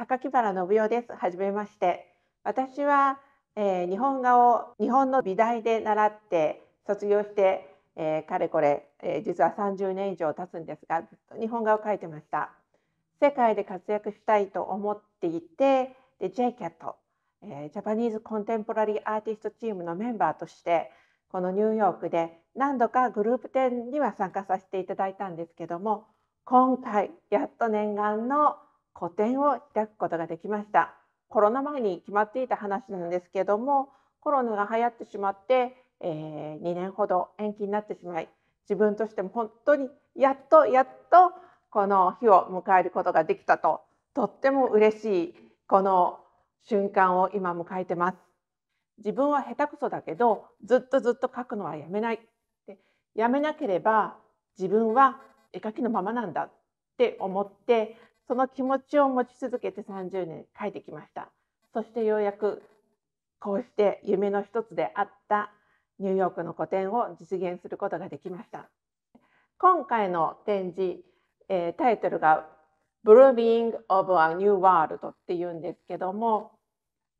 榊原信代です。はめまして。私は、えー、日本画を日本の美大で習って卒業して、えー、かれこれ、えー、実は30年以上経つんですが、ずっと日本画を描いてました。世界で活躍したいと思っていて、で JCAT、えー、ジャパニーズコンテンポラリーアーティストチームのメンバーとして、このニューヨークで何度かグループ展には参加させていただいたんですけども、今回やっと念願の個展を開くことができましたコロナ前に決まっていた話なんですけどもコロナが流行ってしまって、えー、2年ほど延期になってしまい自分としても本当にやっとやっとこの日を迎えることができたととっても嬉しいこの瞬間を今迎えてます自分は下手くそだけどずっとずっと書くのはやめないでやめなければ自分は絵描きのままなんだって思ってその気持ちを持ち続けて30年書いてきましたそしてようやくこうして夢の一つであったニューヨークの個展を実現することができました今回の展示、えー、タイトルが「Blooming of a New World」っていうんですけども、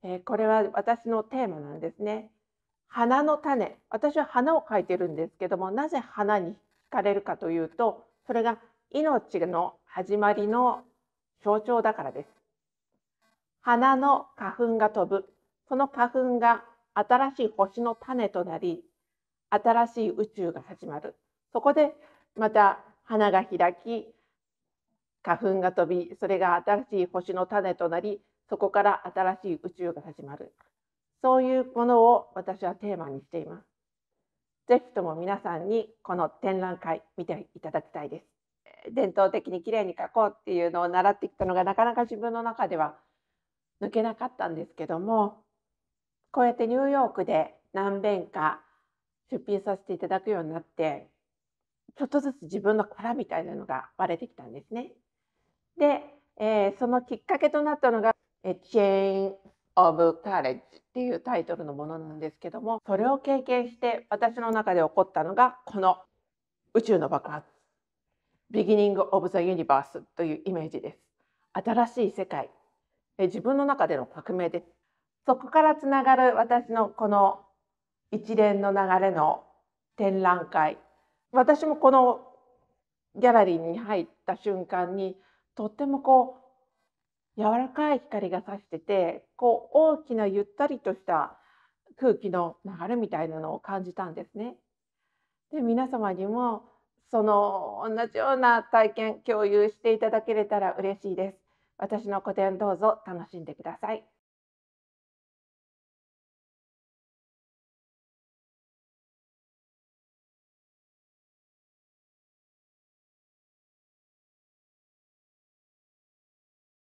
えー、これは私のテーマなんですね。花の種私は花を描いてるんですけどもなぜ花に惹かれるかというとそれが命の始まりの象徴だからです。花の花粉が飛ぶ。その花粉が新しい星の種となり、新しい宇宙が始まる。そこでまた花が開き、花粉が飛び、それが新しい星の種となり、そこから新しい宇宙が始まる。そういうものを私はテーマにしています。ぜひとも皆さんにこの展覧会見ていただきたいです。伝統的にきれいに描こうっていうのを習ってきたのがなかなか自分の中では抜けなかったんですけどもこうやってニューヨークで何遍か出品させていただくようになってちょっとずつ自分の殻みたいなのが割れてきたんですね。で、えー、そのきっかけとなったのが「A Chain of Courage」っていうタイトルのものなんですけどもそれを経験して私の中で起こったのがこの「宇宙の爆発」ビギニング・オブ・ザ・ユニバースというイメージです。新しい世界、自分の中での革命です。そこからつながる私のこの一連の流れの展覧会私もこのギャラリーに入った瞬間にとってもこう柔らかい光がさしててこう大きなゆったりとした空気の流れみたいなのを感じたんですね。で皆様にもその同じような体験共有していただけれたら嬉しいです。私の個展どうぞ楽しんでください。